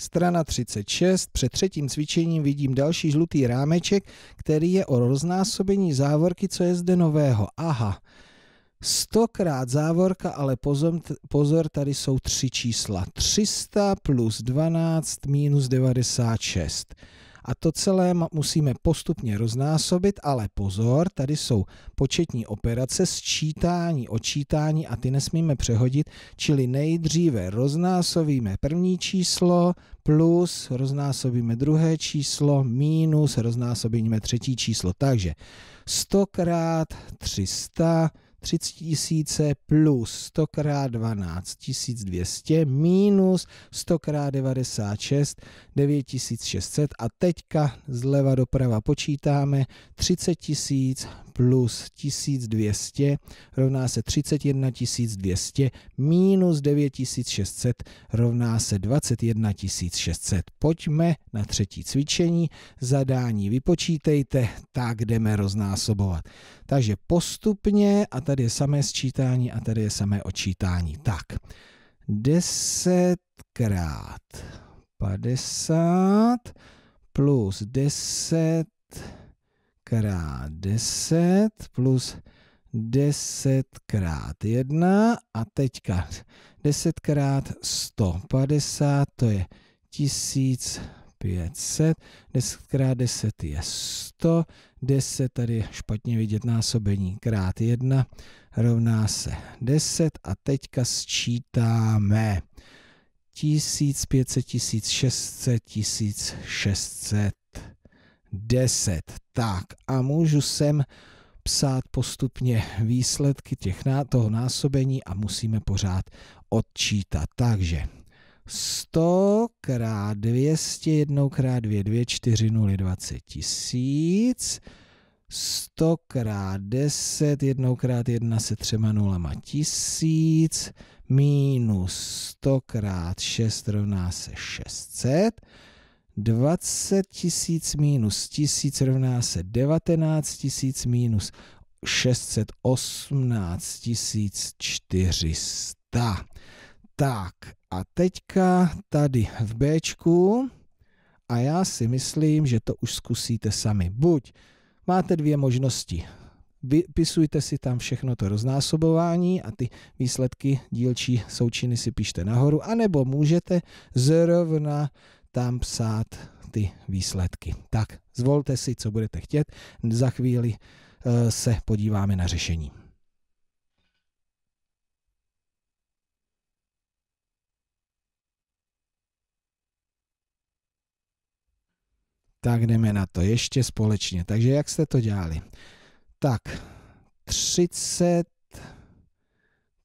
Strana 36, před třetím cvičením vidím další žlutý rámeček, který je o roznásobení závorky, co je zde nového. Aha, stokrát závorka, ale pozor, pozor, tady jsou tři čísla. 300 plus 12 minus 96. A to celé musíme postupně roznásobit, ale pozor, tady jsou početní operace, sčítání, očítání a ty nesmíme přehodit, čili nejdříve roznásobíme první číslo, plus, roznásobíme druhé číslo, minus, roznásobíme třetí číslo. Takže 100 krát 300 30 000 plus 100 krát 12 1200 minus 100 krát 96 9600 a teďka zleva doprava počítáme 30 000 plus 1200 rovná se 31 200 minus 9600 rovná se 21 600. Pojďme na třetí cvičení. Zadání vypočítejte, tak jdeme roznásobovat. Takže postupně, a tady je samé sčítání a tady je samé odčítání. Tak, 10 krát 50 plus 10 krát 10 plus 10 krát 1 a teďka 10 krát 150 to je 1500, 10 krát 10 je 100, 10 tady je špatně vidět násobení krát 1 rovná se 10 a teďka sčítáme 1500, 1600, 1600. 10. Tak a můžu sem psát postupně výsledky těch, toho násobení a musíme pořád odčítat. Takže 100 x 200, 1 x 2, 2, 4, 0, 20 tisíc. 100 x 10, 1 x 1 se třema nulama tisíc, minus 100 x 6 rovná se 600, 20 tisíc minus 1000 rovná se 19 tisíc minus 618 400. Tak a teďka tady v B a já si myslím, že to už zkusíte sami. Buď máte dvě možnosti. Vypisujte si tam všechno to roznásobování a ty výsledky dílčí součiny si pište nahoru, anebo můžete zrovna tam psát ty výsledky. Tak, zvolte si, co budete chtět. Za chvíli eh, se podíváme na řešení. Tak jdeme na to ještě společně. Takže jak jste to dělali? Tak 30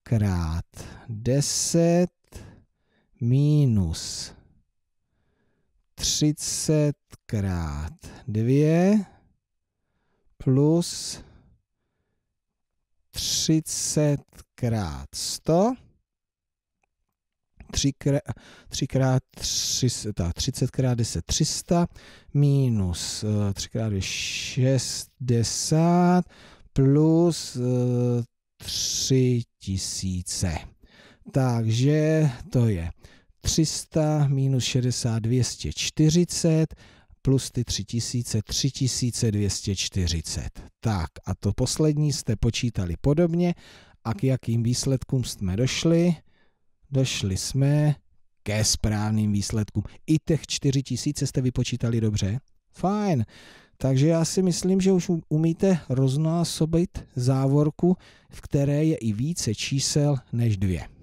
krát 10 minus 30 krát 2 plus 30 krát 100 3 krát 300, 30 krát 10, 300, minus 3 krát 2, 60, plus 3000. Eh, Takže to je 300 minus 60 240 plus ty 3000 3240. Tak a to poslední jste počítali podobně a k jakým výsledkům jsme došli? Došli jsme ke správným výsledkům. I těch 4000 jste vypočítali dobře? Fajn. Takže já si myslím, že už umíte roznásobit závorku, v které je i více čísel než dvě.